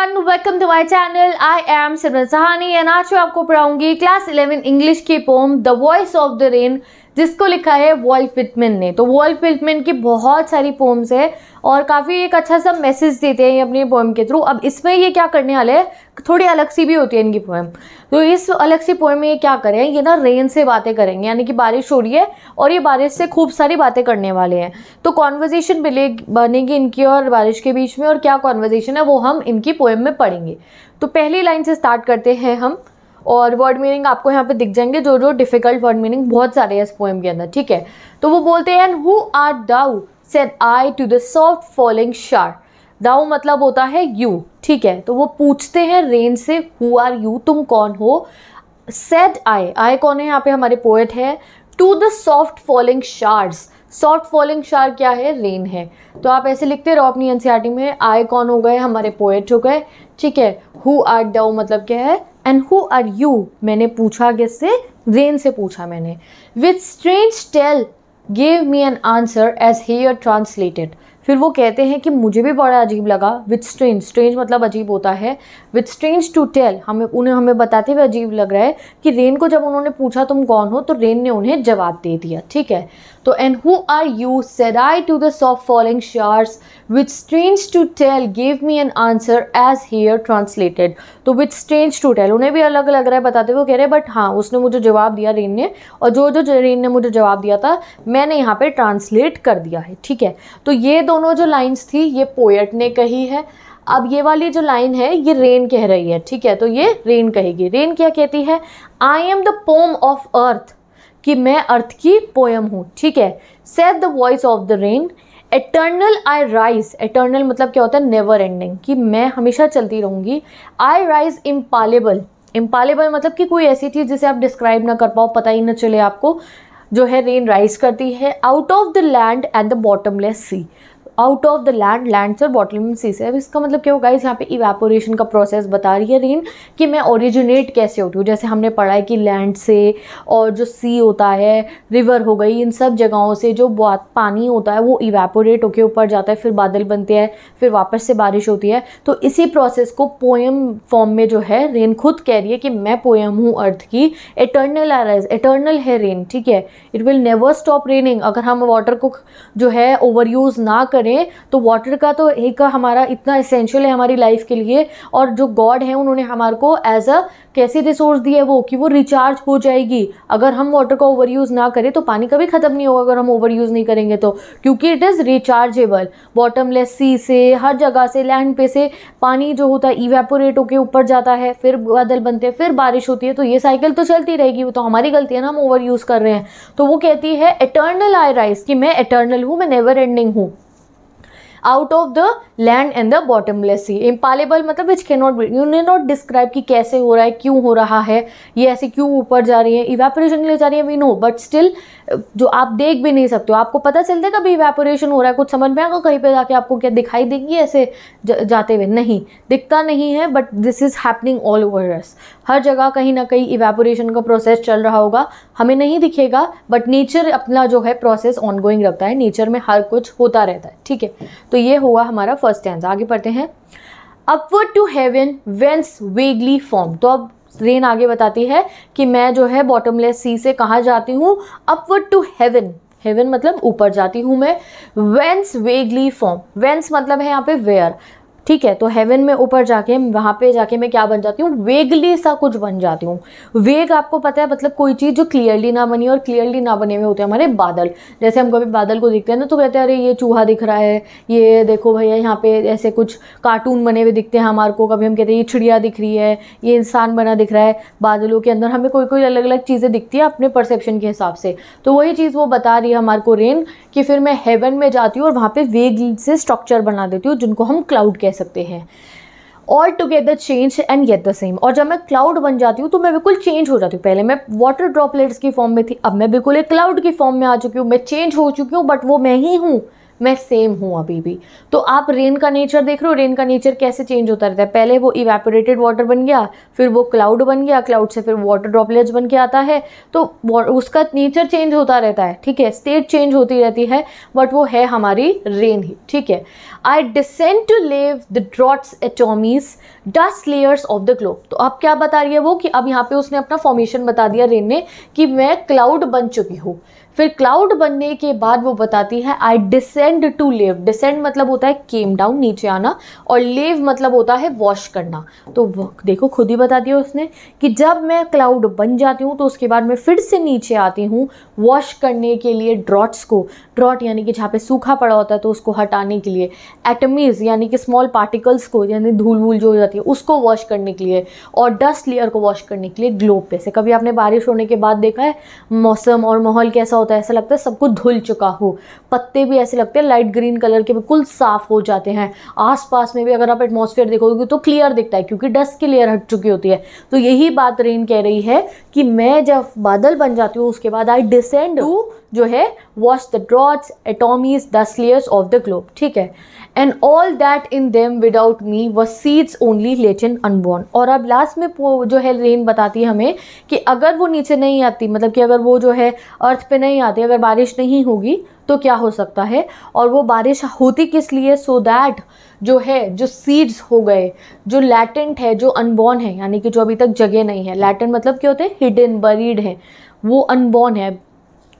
Everyone welcome to my channel I am Simran Sahani and आज मैं आपको पढ़ाऊंगी क्लास 11 इंग्लिश की poem the voice of the rain जिसको लिखा है वॉल्ट विटमिन ने तो वॉल्ट विटमिन की बहुत सारी पोम्स है और काफ़ी एक अच्छा सा मैसेज देते हैं ये अपनी पोएम के थ्रू अब इसमें ये क्या करने वाले हैं थोड़ी अलग सी भी होती है इनकी पोएम तो इस अलग सी पोएम में ये क्या करें ये ना रेन से बातें करेंगे यानी कि बारिश हो रही है और ये बारिश से खूब सारी बातें करने वाले हैं तो कॉन्वर्जेसन बनेगी इनकी और बारिश के बीच में और क्या कॉन्वर्जेशन है वो हम इनकी पोएम में पढ़ेंगे तो पहली लाइन से स्टार्ट करते हैं हम और वर्ड मीनिंग आपको यहाँ पे दिख जाएंगे जो जो डिफिकल्ट वर्ड मीनिंग बहुत सारे हैं इस पोएम के अंदर ठीक है तो वो बोलते हैं who are thou said I to the soft falling shower thou मतलब होता है यू ठीक है तो वो पूछते हैं रेन से हु आर यू तुम कौन हो सेड आई आई कौन है यहाँ पे हमारे पोएट है to the soft falling showers soft falling shower क्या है रेन है तो आप ऐसे लिखते रहो अपनी एनसीआरटी e में आई कौन हो गए हमारे पोएट हो गए ठीक है हु आर डाउ मतलब क्या है एंड हु आर यू मैंने पूछा से रेन से पूछा मैंने with strange tell gave me an answer as here translated फिर वो कहते हैं कि मुझे भी बड़ा अजीब लगा विथ स्ट्रेंज स्ट्रेंज मतलब अजीब होता है विथ स्ट्रेंज टू टेल हमें उन्हें हमें बताते हुए अजीब लग रहा है कि रेन को जब उन्होंने पूछा तुम कौन हो तो रेन ने उन्हें जवाब दे दिया ठीक है तो and who are you said I to the soft following showers which strange to tell give me an answer as here translated तो विच स्ट्रेंज टू टेल उन्हें भी अलग अलग रहा है बताते हुए कह रहे हैं बट हाँ उसने मुझे जवाब दिया रेन ने और जो जो रेन ने मुझे जवाब दिया था मैंने यहाँ पर ट्रांसलेट कर दिया है ठीक है तो ये दोनों जो लाइन्स थी ये पोएट ने कही है अब ये वाली जो लाइन है ये रेन कह रही है ठीक है तो ये रेन कहेगी रेन क्या कहती है I am the poem of earth कि मैं अर्थ की पोयम हूँ ठीक है said the voice of the rain eternal I rise eternal मतलब क्या होता है नेवर एंडिंग कि मैं हमेशा चलती रहूँगी आई राइज इम्पालेबल इम्पालेबल मतलब कि कोई ऐसी चीज़ जिसे आप डिस्क्राइब ना कर पाओ पता ही ना चले आपको जो है रेन राइज करती है out of the land and the bottomless sea out of the land land से बॉटल में सी से अब इसका मतलब क्या होगा इस यहाँ पे इवेपोरेशन का प्रोसेस बता रही है रेन कि मैं ओरिजिनेट कैसे होती हूँ जैसे हमने पढ़ा है कि लैंड से और जो सी होता है रिवर हो गई इन सब जगहों से जो पानी होता है वो इवेपोरेट होकर ऊपर जाता है फिर बादल बनते हैं फिर वापस से बारिश होती है तो इसी प्रोसेस को पोएम फॉर्म में जो है रेन खुद कह रही है कि मैं पोएम हूँ अर्थ की एटर्नल आरज एटर्नल है रेन ठीक है it will never stop raining अगर हम वाटर को जो है ओवर यूज़ ना करें बने तो वाटर का तो एक हमारा इतना इसेंशियल है हमारी लाइफ के लिए और जो गॉड है उन्होंने हमारे को एज अ कैसे रिसोर्स दिया है वो कि वो रिचार्ज हो जाएगी अगर हम वाटर का ओवर यूज़ ना करें तो पानी कभी ख़त्म नहीं होगा अगर हम ओवर यूज़ नहीं करेंगे तो क्योंकि it is rechargeable bottomless sea से हर जगह से लैंड पे से पानी जो होता है इवेपोरेट होकर ऊपर जाता है फिर बादल बनते हैं फिर बारिश होती है तो ये साइकिल तो चलती रहेगी वो तो हमारी गलती है ना हम ओवर यूज़ कर रहे हैं तो वो कहती है एटर्नल आई राइस कि मैं एटर्नल हूँ मैं नेवर एंडिंग हूँ out of the land and the bottomless sea impalpable मतलब विच कैन नॉट यू ने नॉट डिस्क्राइब कि कैसे हो रहा है क्यों हो रहा है ये ऐसे क्यों ऊपर जा रही है इवेपोरेशन के लिए जा रही है वी नो बट स्टिल जो आप देख भी नहीं सकते हो आपको पता चलता है कभी इवेपोरेशन हो रहा है कुछ समझ में आएगा कहीं पे जाके आपको क्या दिखाई देगी ऐसे जाते हुए नहीं दिखता नहीं है but this is happening all over us हर जगह कहीं ना कहीं इवेपोरेशन का प्रोसेस चल रहा होगा हमें नहीं दिखेगा बट नेचर अपना जो है प्रोसेस ऑनगोइंग रखता है नेचर में हर कुछ होता रहता है ठीक है तो ये हुआ हमारा फर्स्ट टेंस आगे पढ़ते हैं upward to heaven whence vaguely form तो अब रेन आगे बताती है कि मैं जो है बॉटमलेस सी से कहाँ जाती हूँ अपवर्ड टू हेवन हेवन मतलब ऊपर जाती हूँ मैं वेंस वेगली फॉर्म वेंस मतलब है यहाँ पे वेयर ठीक है तो हेवन में ऊपर जाके वहाँ पे जाके मैं क्या बन जाती हूँ वेगली सा कुछ बन जाती हूँ वेग आपको पता है मतलब कोई चीज़ जो क्लियरली ना बनी और क्लियरली ना बने हुए होते हैं हमारे बादल जैसे हम कभी बादल को देखते हैं ना तो कहते हैं अरे ये चूहा दिख रहा है ये देखो भैया यहाँ पे ऐसे कुछ कार्टून बने हुए दिखते हैं हमारे को कभी हम कहते हैं ये चिड़िया दिख रही है ये इंसान बना दिख रहा है बादलों के अंदर हमें कोई कोई अलग अलग चीज़ें दिखती है अपने परसेप्शन के हिसाब से तो वही चीज़ वो बता रही है हमारे को रेन कि फिर मैं हेवन में जाती हूँ और वहाँ पर वेग से स्ट्रक्चर बना देती हूँ जिनको हम क्लाउड कहते कह सकते हैं all together change and yet the same और जब मैं क्लाउड बन जाती हूँ तो मैं बिल्कुल चेंज हो जाती हूँ पहले मैं वाटर ड्रॉपलेट्स की फॉर्म में थी अब मैं बिल्कुल एक क्लाउड की फॉर्म में आ चुकी हूँ मैं चेंज हो चुकी हूँ बट वो मैं ही हूँ मैं सेम हूँ अभी भी तो आप रेन का नेचर देख रहे हो रेन का नेचर कैसे चेंज होता रहता है पहले वो इवेपोरेटेड वाटर बन गया फिर वो क्लाउड बन गया क्लाउड से फिर वाटर ड्रॉपलेट्स बन के आता है तो उसका नेचर चेंज होता रहता है ठीक है स्टेट चेंज होती रहती है बट वो है हमारी रेन ही ठीक है I descent to lave the droughts atomies dust layers of the globe तो अब क्या बता रही है वो कि अब यहाँ पे उसने अपना फॉर्मेशन बता दिया रेन ने कि मैं क्लाउड बन चुकी हूँ फिर क्लाउड बनने के बाद वो बताती है I descend to live descend मतलब होता है केम डाउन नीचे आना और लिव मतलब होता है वॉश करना तो देखो खुद ही बता दिया उसने कि जब मैं क्लाउड बन जाती हूँ तो उसके बाद मैं फिर से नीचे आती हूँ वॉश करने के लिए ड्रॉट्स को ड्रॉट यानी कि जहाँ पे सूखा पड़ा होता है तो उसको हटाने के लिए एटमीज़ यानी कि स्मॉल पार्टिकल्स को यानी धूल वूल जो हो जाती है उसको वॉश करने के लिए और डस्ट लेयर को वॉश करने के लिए ग्लोब पे से कभी आपने बारिश होने के बाद देखा है मौसम और माहौल कैसा होता है ऐसा लगता है सब कुछ धुल चुका हो पत्ते भी ऐसे लगते हैं लाइट ग्रीन कलर के बिल्कुल साफ हो जाते हैं आसपास में भी अगर आप एटमोसफेयर देखोगे तो क्लियर दिखता है क्योंकि डस्ट क्लियर हट चुकी होती है तो यही बात रेन कह रही है कि मैं जब बादल बन जाती हूँ उसके बाद आई डिसेंड टू जो है वॉश द ड्रॉट्स एटोमीज दस लेयर्स ऑफ द ग्लोब ठीक है and all that in them without me व सीड्स ओनली इन अनबॉर्न और अब लास्ट में जो है रेन बताती है हमें कि अगर वो नीचे नहीं आती मतलब कि अगर वो जो है अर्थ पे नहीं आती अगर बारिश नहीं होगी तो क्या हो सकता है और वो बारिश होती किस लिए सो so दैट जो है जो सीड्स हो गए जो लैटेंट है जो अनबॉर्न है यानी कि जो अभी तक जगह नहीं है लैटेंट मतलब क्या होते हैं हिडन बरीड है वो अनबॉर्न है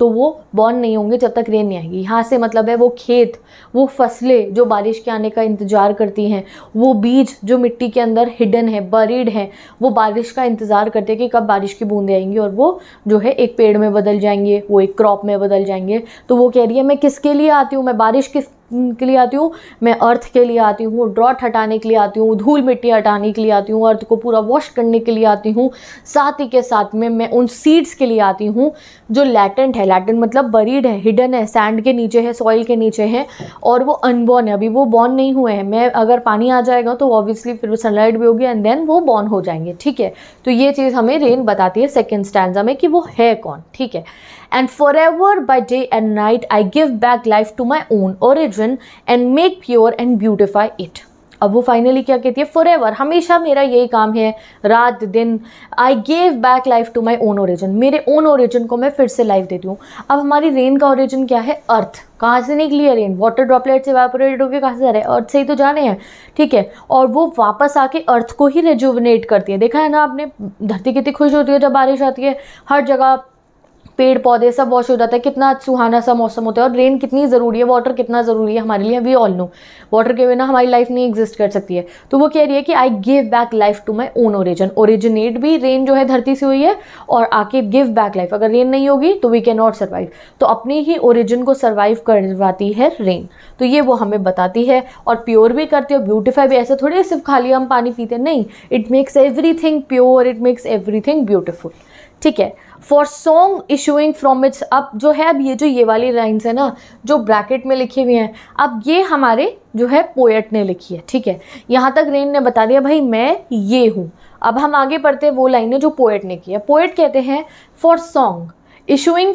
तो वो बॉर्न नहीं होंगे जब तक रेन नहीं आएगी यहाँ से मतलब है वो खेत वो फसलें जो बारिश के आने का इंतज़ार करती हैं वो बीज जो मिट्टी के अंदर हिडन है बरीड है वो बारिश का इंतज़ार करते हैं कि कब बारिश की बूंदें आएंगी और वो जो है एक पेड़ में बदल जाएंगे वो एक क्रॉप में बदल जाएंगे तो वो कह रही है मैं किसके लिए आती हूँ मैं बारिश किस के लिए आती हूँ मैं अर्थ के लिए आती हूँ ड्रॉट हटाने के लिए आती हूँ धूल मिट्टी हटाने के लिए आती हूँ अर्थ को पूरा वॉश करने के लिए आती हूँ साथ ही के साथ में मैं उन सीड्स के लिए आती हूँ जो लैटेंट है लैटेंट मतलब बरीड है हिडन है सैंड के नीचे है सॉइल के नीचे है और वो अनबॉर्न है अभी वो बॉर्न नहीं हुए हैं मैं अगर पानी आ जाएगा तो ऑब्वियसली फिर वो सनलाइट भी होगी एंड देन वो बॉर्न हो जाएंगे ठीक है तो ये चीज़ हमें रेन बताती है सेकेंड स्टैंड में कि वो है कौन ठीक है and forever by day and night I give back life to my own origin and make pure and beautify it. अब वो फाइनली क्या कहती है फॉर एवर हमेशा मेरा यही काम है रात दिन I gave back life to my own origin मेरे ओन ओरिजिन को मैं फिर से लाइफ देती हूँ अब हमारी रेन का ओरिजिन क्या है अर्थ कहाँ से निकली है रेन वाटर ड्रॉपलेट से वेपोरेट होकर कहाँ से जा रहे हैं अर्थ से ही तो जाने हैं ठीक है और वो वापस आके अर्थ को ही रेजुवनेट करती है देखा है ना आपने धरती कितनी खुश होती है जब बारिश आती है हर जगह पेड़ पौधे सब वॉश हो जाता है कितना सुहाना सा मौसम होता है और रेन कितनी ज़रूरी है वाटर कितना ज़रूरी है हमारे लिए वी ऑल नो वाटर के बिना हमारी लाइफ नहीं एग्जिस्ट कर सकती है तो वो कह रही है कि I give back life to my own origin originate भी रेन जो है धरती से हुई है और आके गिव बैक लाइफ अगर रेन नहीं होगी तो वी कैन नॉट सर्वाइव तो अपने ही ओरिजिन को सर्वाइव करवाती है रेन तो ये वो हमें बताती है और प्योर भी करती है ब्यूटिफाई भी ऐसा थोड़ी सिर्फ खाली हम पानी पीते नहीं it makes everything pure it makes everything beautiful ठीक है for song issuing from its अब जो है अब ये जो ये वाली लाइन्स है ना जो ब्रैकेट में लिखी हुई हैं अब ये हमारे जो है पोएट ने लिखी है ठीक है यहाँ तक रेन ने बता दिया भाई मैं ये हूँ अब हम आगे पढ़ते हैं वो लाइनें जो पोएट ने की है पोएट कहते हैं for song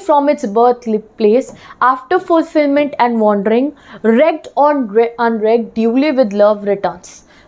from its birth place after fulfilment and wandering, wrecked on unwrecked, duly with love return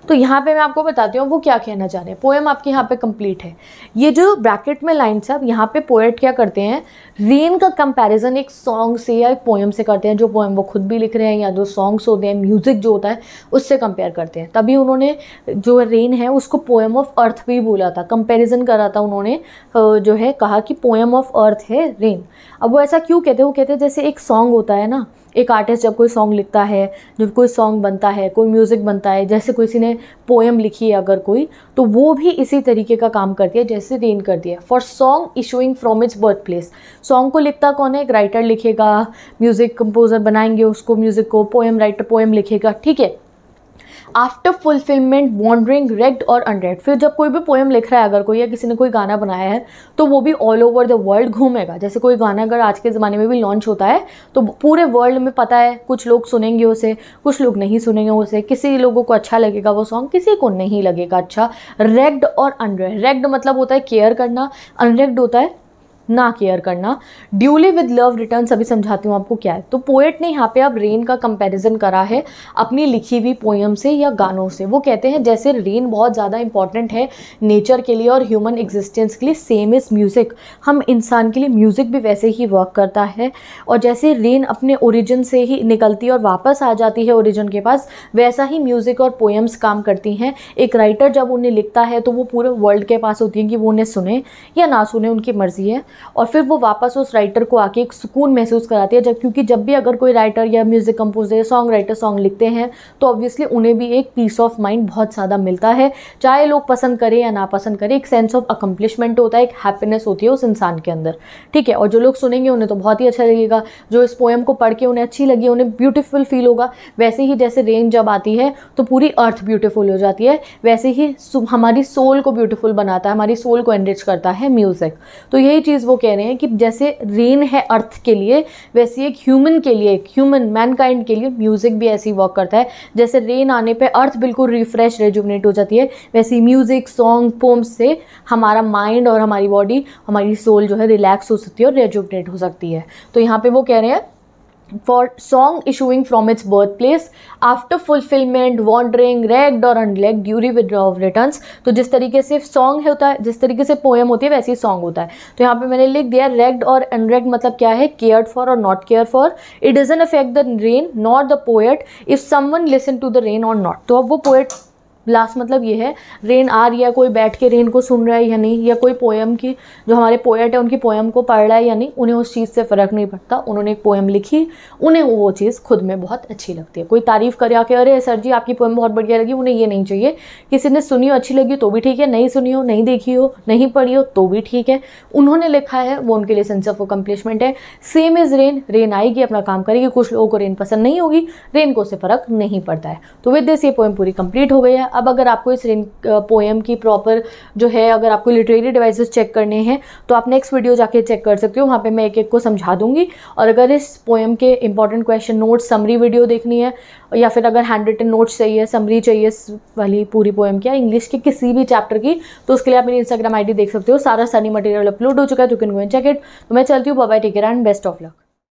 तो यहाँ पे मैं आपको बताती हूँ वो क्या कहना चाह रहे हैं पोएम आपके यहाँ पे कंप्लीट है ये जो ब्रैकेट में लाइन्स आप यहाँ पे पोएट क्या करते हैं रेन का कंपैरिजन एक सॉन्ग से या एक पोएम से करते हैं जो पोएम वो खुद भी लिख रहे हैं या जो सॉन्ग्स होते हैं म्यूज़िक जो होता है उससे कंपेयर करते हैं तभी उन्होंने जो रेन है उसको पोएम ऑफ अर्थ भी बोला था कंपेरिजन करा था उन्होंने जो है कहा कि पोएम ऑफ अर्थ है रेन अब वो ऐसा क्यों कहते हैं वो कहते हैं जैसे एक सॉन्ग होता है ना एक आर्टिस्ट जब कोई सॉन्ग लिखता है जब कोई सॉन्ग बनता है कोई म्यूज़िक बनता है जैसे किसी ने पोएम लिखी है अगर कोई तो वो भी इसी तरीके का काम करती है जैसे रेन करती है for song issuing from its birth place song को लिखता कौन है एक राइटर लिखेगा म्यूज़िक कंपोज़र बनाएंगे उसको म्यूज़िक को पोएम राइटर पोएम लिखेगा ठीक है आफ्टर फुलफिलमेंट वॉन्डरिंग रेड और अनरेड फिर जब कोई भी पोएम लिख रहा है अगर कोई या किसी ने कोई गाना बनाया है तो वो भी ऑल ओवर द वर्ल्ड घूमेगा जैसे कोई गाना अगर आज के ज़माने में भी लॉन्च होता है तो पूरे वर्ल्ड में पता है कुछ लोग सुनेंगे उसे कुछ लोग नहीं सुनेंगे उसे किसी लोगों को अच्छा लगेगा वो सॉन्ग किसी को नहीं लगेगा अच्छा रेड और अनरेड रेड मतलब होता है केयर करना अनरेड होता है ना केयर करना ड्यूली विद लव रिटर्न सभी समझाती हूँ आपको क्या है तो पोएट ने यहाँ पे अब रेन का कंपैरिजन करा है अपनी लिखी हुई पोएम से या गानों से वो कहते हैं जैसे रेन बहुत ज़्यादा इंपॉर्टेंट है नेचर के लिए और ह्यूमन एग्जिस्टेंस के लिए सेम इज़ म्यूज़िक हम इंसान के लिए म्यूज़िक भी वैसे ही वर्क करता है और जैसे रेन अपने ओरिजिन से ही निकलती है और वापस आ जाती है ओरिजिन के पास वैसा ही म्यूज़िक और पोएम्स काम करती हैं एक राइटर जब उन्हें लिखता है तो वो पूरे वर्ल्ड के पास होती हैं कि वो उन्हें सुने या ना सुने उनकी मर्ज़ी है और फिर वो वापस उस राइटर को आके एक सुकून महसूस कराती है जब क्योंकि जब भी अगर कोई राइटर या म्यूज़िक कंपोजर या सॉन्ग राइटर सॉन्ग लिखते हैं तो ऑब्वियसली उन्हें भी एक पीस ऑफ माइंड बहुत ज़्यादा मिलता है चाहे लोग पसंद करें या नापसंद करें एक सेंस ऑफ अकम्पलिशमेंट होता है एक हैप्पीनेस होती है उस इंसान के अंदर ठीक है और जो लोग सुनेंगे उन्हें तो बहुत ही अच्छा लगेगा जो इस पोएम को पढ़ के उन्हें अच्छी लगी उन्हें ब्यूटीफुल फील होगा वैसे ही जैसे रेन जब आती है तो पूरी अर्थ ब्यूटीफुल हो जाती है वैसे ही हमारी सोल को ब्यूटीफुल बनाता है हमारी सोल को एनरिच करता है म्यूज़िक तो यही चीज़ वो कह रहे हैं कि जैसे रेन है अर्थ के लिए वैसे एक ह्यूमन के लिए एक ह्यूमन मैनकाइंड के लिए म्यूज़िक भी ऐसी वर्क वॉक करता है जैसे रेन आने पे अर्थ बिल्कुल रिफ्रेश रेजुबनेट हो जाती है वैसे म्यूज़िक सॉन्ग पोम्स से हमारा माइंड और हमारी बॉडी हमारी सोल जो है रिलैक्स हो सकती है और रेजुबनेट हो सकती है तो यहाँ पर वो कह रहे हैं for song issuing from its birthplace after fulfillment wandering ragged or unlagged during withdrawal of returns तो जिस तरीके से सॉन्ग होता है जिस तरीके से पोएम होती है वैसे ही सॉन्ग होता है तो यहाँ पे मैंने लिख दिया रेग्ड और अनरेग्ड मतलब क्या है केयर्ड फॉर और not care for it doesn't affect the rain not the poet if someone listen to the rain और नॉट तो अब वो पोएट ब्लास्ट मतलब ये है रेन आ रही है कोई बैठ के रेन को सुन रहा है या नहीं या कोई पोएम की जो हमारे पोएट है उनकी पोएम को पढ़ रहा है या नहीं उन्हें उस चीज़ से फ़र्क नहीं पड़ता उन्होंने एक पोएम लिखी उन्हें वो चीज़ खुद में बहुत अच्छी लगती है कोई तारीफ़ करे आके अरे सर जी आपकी पोएम बहुत बढ़िया लगी उन्हें ये नहीं चाहिए किसी ने सुनी हो अच्छी लगी तो भी ठीक है नहीं सुनी हो नहीं देखी हो नहीं पढ़ी हो तो भी ठीक है उन्होंने लिखा है वो उनके लिए सेंस ऑफ अकम्पलिशमेंट है सेम इज़ रेन रेन आएगी अपना काम करेगी कुछ लोगों को रेन पसंद नहीं होगी रेन को उससे फ़र्क नहीं पड़ता है तो विद दिस ये पोएम पूरी कंप्लीट हो गई है अब अगर आपको इस रिन पोएम की प्रॉपर जो है अगर आपको लिटरेरी डिवाइसेस चेक करने हैं तो आप नेक्स्ट वीडियो जाके चेक कर सकते हो वहाँ पे मैं एक एक को समझा दूंगी और अगर इस पोएम के important question notes summary video देखनी है या फिर अगर हैंड रिटन नोट्स चाहिए समरी चाहिए वाली पूरी पोएम की इंग्लिश के किसी भी चैप्टर की तो उसके लिए आप मेरी इंस्टाग्राम आई देख सकते हो सारा सनी मटेरियल अपलोड हो चुका है तो किन गोइन चैकेट तो मैं चलती हूँ bye take and best of luck